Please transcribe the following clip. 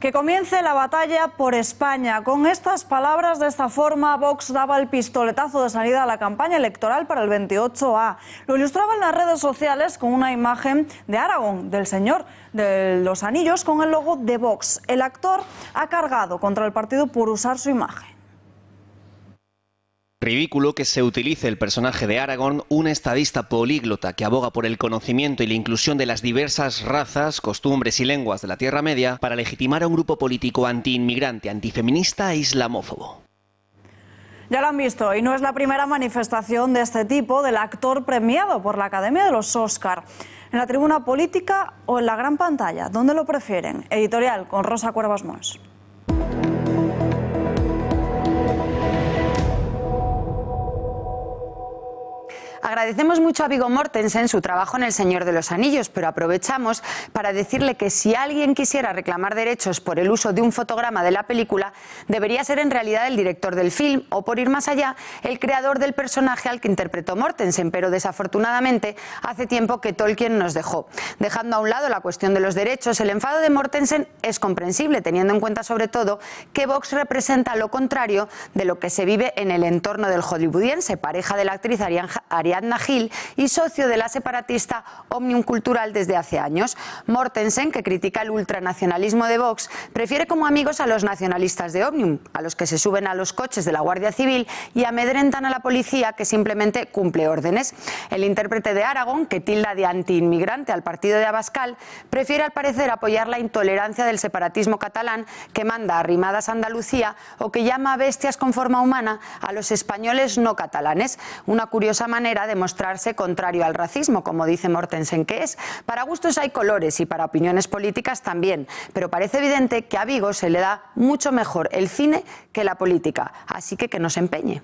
Que comience la batalla por España. Con estas palabras, de esta forma, Vox daba el pistoletazo de salida a la campaña electoral para el 28A. Lo ilustraba en las redes sociales con una imagen de Aragón, del señor de los anillos, con el logo de Vox. El actor ha cargado contra el partido por usar su imagen. Ridículo que se utilice el personaje de Aragorn, un estadista políglota que aboga por el conocimiento y la inclusión de las diversas razas, costumbres y lenguas de la Tierra Media, para legitimar a un grupo político antiinmigrante, antifeminista e islamófobo. Ya lo han visto, y no es la primera manifestación de este tipo del actor premiado por la Academia de los Óscar. En la tribuna política o en la gran pantalla, ¿dónde lo prefieren? Editorial con Rosa Cuervas Mons. Agradecemos mucho a Vigo Mortensen su trabajo en El Señor de los Anillos, pero aprovechamos para decirle que si alguien quisiera reclamar derechos por el uso de un fotograma de la película, debería ser en realidad el director del film o, por ir más allá, el creador del personaje al que interpretó Mortensen, pero desafortunadamente hace tiempo que Tolkien nos dejó. Dejando a un lado la cuestión de los derechos, el enfado de Mortensen es comprensible, teniendo en cuenta sobre todo que Vox representa lo contrario de lo que se vive en el entorno del hollywoodiense, pareja de la actriz Ariana Ariadna y socio de la separatista Omnium Cultural desde hace años. Mortensen, que critica el ultranacionalismo de Vox, prefiere como amigos a los nacionalistas de Omnium, a los que se suben a los coches de la Guardia Civil y amedrentan a la policía que simplemente cumple órdenes. El intérprete de Aragón, que tilda de antiinmigrante al partido de Abascal, prefiere al parecer apoyar la intolerancia del separatismo catalán que manda arrimadas a Andalucía o que llama bestias con forma humana a los españoles no catalanes. Una curiosa manera demostrarse contrario al racismo, como dice Mortensen que es. Para gustos hay colores y para opiniones políticas también, pero parece evidente que a Vigo se le da mucho mejor el cine que la política, así que que no se empeñe.